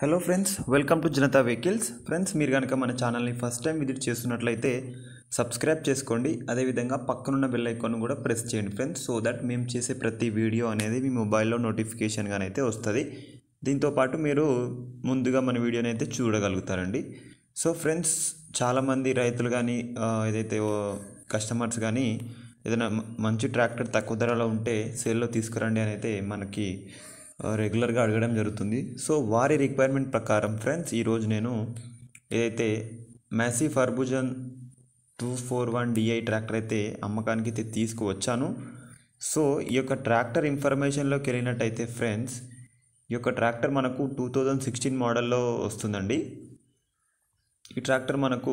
hello friends welcome to Janata vehicles friends మీరు కనుక మన ఛానల్ని ఫస్ట్ టైం విజిట్ చేస్తున్నట్లయితే సబ్స్క్రైబ్ చేసుకోండి అదేవిధంగా పక్కనున్న బెల్ ఐకాన్ కూడా ప్రెస్ చేయండి ఫ్రెండ్స్ సో దట్ మేము చేసే ప్రతి వీడియో అనేది మీ మొబైల్లో అయితే వస్తుంది దీంతోపాటు మీరు ముందుగా మన వీడియోని అయితే చూడగలుగుతారండి సో ఫ్రెండ్స్ చాలామంది రైతులు కానీ ఏదైతే కస్టమర్స్ కానీ ఏదైనా మంచి ట్రాక్టర్ తక్కువ ధరలో ఉంటే సేల్లో తీసుకురండి అని అయితే మనకి రెగ్యులర్గా అడగడం జరుగుతుంది సో వారి రిక్వైర్మెంట్ ప్రకారం ఫ్రెండ్స్ ఈరోజు నేను ఏదైతే Massey Ferguson two four one DI tractor అయితే అమ్మకానికి అయితే తీసుకువచ్చాను సో ఈ యొక్క ట్రాక్టర్ ఇన్ఫర్మేషన్లోకి వెళ్ళినట్టయితే ఫ్రెండ్స్ ఈ యొక్క ట్రాక్టర్ మనకు టూ థౌజండ్ సిక్స్టీన్ మోడల్లో వస్తుందండి ఈ ట్రాక్టర్ మనకు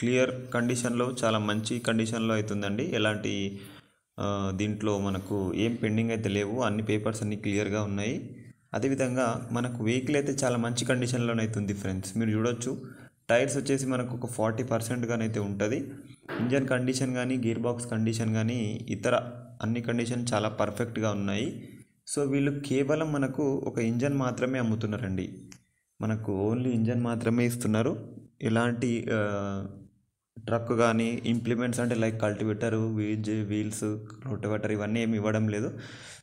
క్లియర్ కండిషన్లో చాలా మంచి కండిషన్లో అవుతుందండి ఎలాంటి దీంట్లో మనకు ఏం పెండింగ్ అయితే లేవు అన్ని పేపర్స్ అన్ని క్లియర్గా ఉన్నాయి అదేవిధంగా మనకు వెహికల్ అయితే చాలా మంచి కండిషన్లోనే ఉంది ఫ్రెండ్స్ మీరు చూడొచ్చు టైర్స్ వచ్చేసి మనకు ఒక ఫార్టీ పర్సెంట్గానైతే ఉంటుంది ఇంజన్ కండిషన్ కానీ గేర్ బాక్స్ కండిషన్ కానీ ఇతర అన్ని కండిషన్ చాలా పర్ఫెక్ట్గా ఉన్నాయి సో వీళ్ళు కేవలం మనకు ఒక ఇంజన్ మాత్రమే అమ్ముతున్నారండి మనకు ఓన్లీ ఇంజన్ మాత్రమే ఇస్తున్నారు ఎలాంటి ట్రక్ కానీ ఇంప్లిమెంట్స్ అంటే లైక్ కల్టివేటర్ వీజ్ వీల్స్ రోటివేటర్ ఇవన్నీ ఏమి ఇవ్వడం లేదు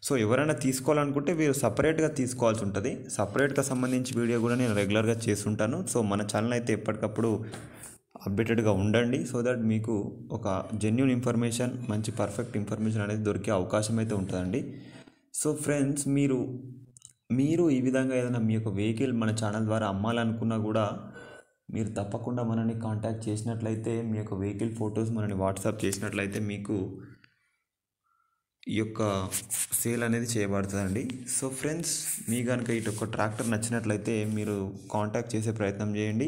సో ఎవరైనా తీసుకోవాలనుకుంటే వీరు సపరేట్గా తీసుకోవాల్సి ఉంటుంది సపరేట్గా సంబంధించి వీడియో కూడా నేను రెగ్యులర్గా చేస్తుంటాను సో మన ఛానల్ అయితే ఎప్పటికప్పుడు అప్డేటెడ్గా ఉండండి సో దట్ మీకు ఒక జెన్యున్ ఇన్ఫర్మేషన్ మంచి పర్ఫెక్ట్ ఇన్ఫర్మేషన్ అనేది దొరికే అవకాశం అయితే ఉంటుందండి సో ఫ్రెండ్స్ మీరు మీరు ఈ విధంగా ఏదైనా మీ యొక్క వెహికల్ మన ఛానల్ ద్వారా అమ్మాలనుకున్నా కూడా మీరు తప్పకుండా మనని కాంటాక్ట్ చేసినట్లయితే మీ యొక్క వెహికల్ ఫొటోస్ మనని వాట్సాప్ చేసినట్లయితే మీకు ఈ యొక్క సేల్ అనేది చేయబడుతుందండి సో ఫ్రెండ్స్ మీ కనుక ఇటు ఒక ట్రాక్టర్ నచ్చినట్లయితే మీరు కాంటాక్ట్ చేసే ప్రయత్నం చేయండి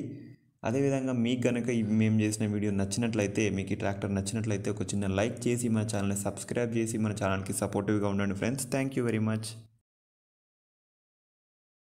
అదేవిధంగా మీకు కనుక మేము చేసిన వీడియో నచ్చినట్లయితే మీకు ఈ ట్రాక్టర్ నచ్చినట్లయితే ఒక చిన్న లైక్ చేసి మన ఛానల్ని సబ్స్క్రైబ్ చేసి మన ఛానల్కి సపోర్టివ్గా ఉండండి friends thank you very much